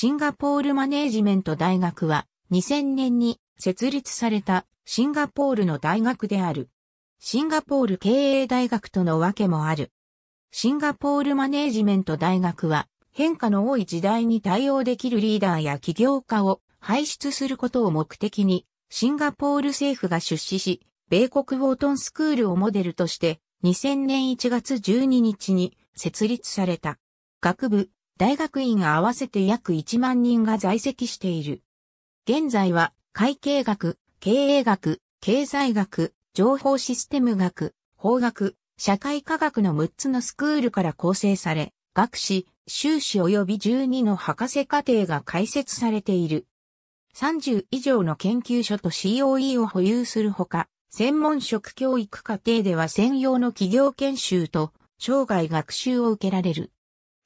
シンガポールマネージメント大学は2000年に設立されたシンガポールの大学である。シンガポール経営大学とのわけもある。シンガポールマネージメント大学は変化の多い時代に対応できるリーダーや起業家を輩出することを目的にシンガポール政府が出資し、米国ウォートンスクールをモデルとして2000年1月12日に設立された。学部、大学院合わせて約1万人が在籍している。現在は、会計学、経営学、経済学、情報システム学、法学、社会科学の6つのスクールから構成され、学士、修士及び12の博士課程が開設されている。30以上の研究所と COE を保有するほか、専門職教育課程では専用の企業研修と生涯学習を受けられる。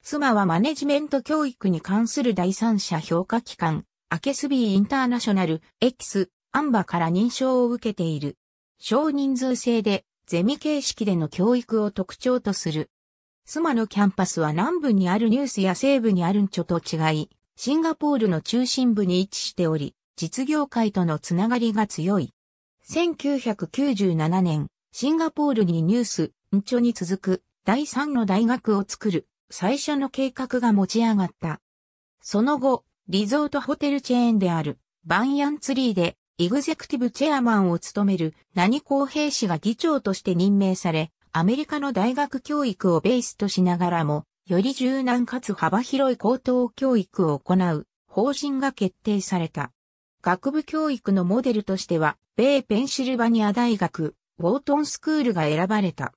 妻はマネジメント教育に関する第三者評価機関、アケスビーインターナショナル、エキス、アンバから認証を受けている。少人数制で、ゼミ形式での教育を特徴とする。スマのキャンパスは南部にあるニュースや西部にあるんちょと違い、シンガポールの中心部に位置しており、実業界とのつながりが強い。1997年、シンガポールにニュース、んちょに続く第3の大学を作る最初の計画が持ち上がった。その後、リゾートホテルチェーンであるバンヤンツリーでイグゼクティブチェアマンを務める何公平氏が議長として任命され、アメリカの大学教育をベースとしながらも、より柔軟かつ幅広い高等教育を行う方針が決定された。学部教育のモデルとしては、米ペンシルバニア大学、ウォートンスクールが選ばれた。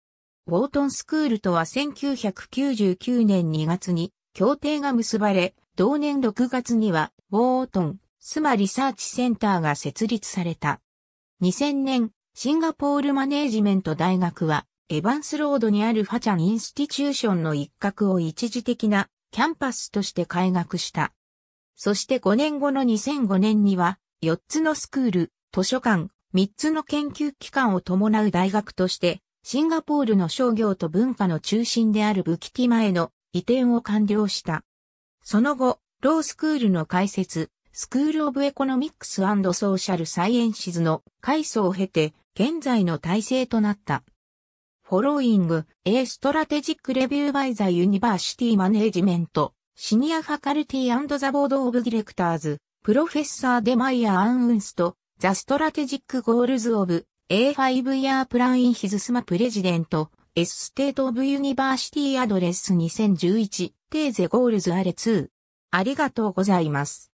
ウォートンスクールとは1999年2月に協定が結ばれ、同年6月にはウォートン、スマリサーチセンターが設立された。2000年、シンガポールマネージメント大学は、エヴァンスロードにあるファチャンインスティチューションの一角を一時的なキャンパスとして開学した。そして5年後の2005年には、4つのスクール、図書館、3つの研究機関を伴う大学として、シンガポールの商業と文化の中心であるブキティマへの移転を完了した。その後、ロースクールの開設、スクール・オブ・エコノミックス・ソーシャル・サイエンシズの改装を経て、現在の体制となった。フォローイング、A ストラテジック・レビュー・バイザ・ユニバーシティ・マネージメント、シニア・ファカルティザ・ボード・オブ・ディレクターズ、プロフェッサー・デ・マイヤー・アン・ウンスト、ザ・ストラテジック・ゴールズ・オブ・ A5-Year Plan in His SMA President, S State of University Address 2011, テーゼゴールズアレ2。ありがとうございます。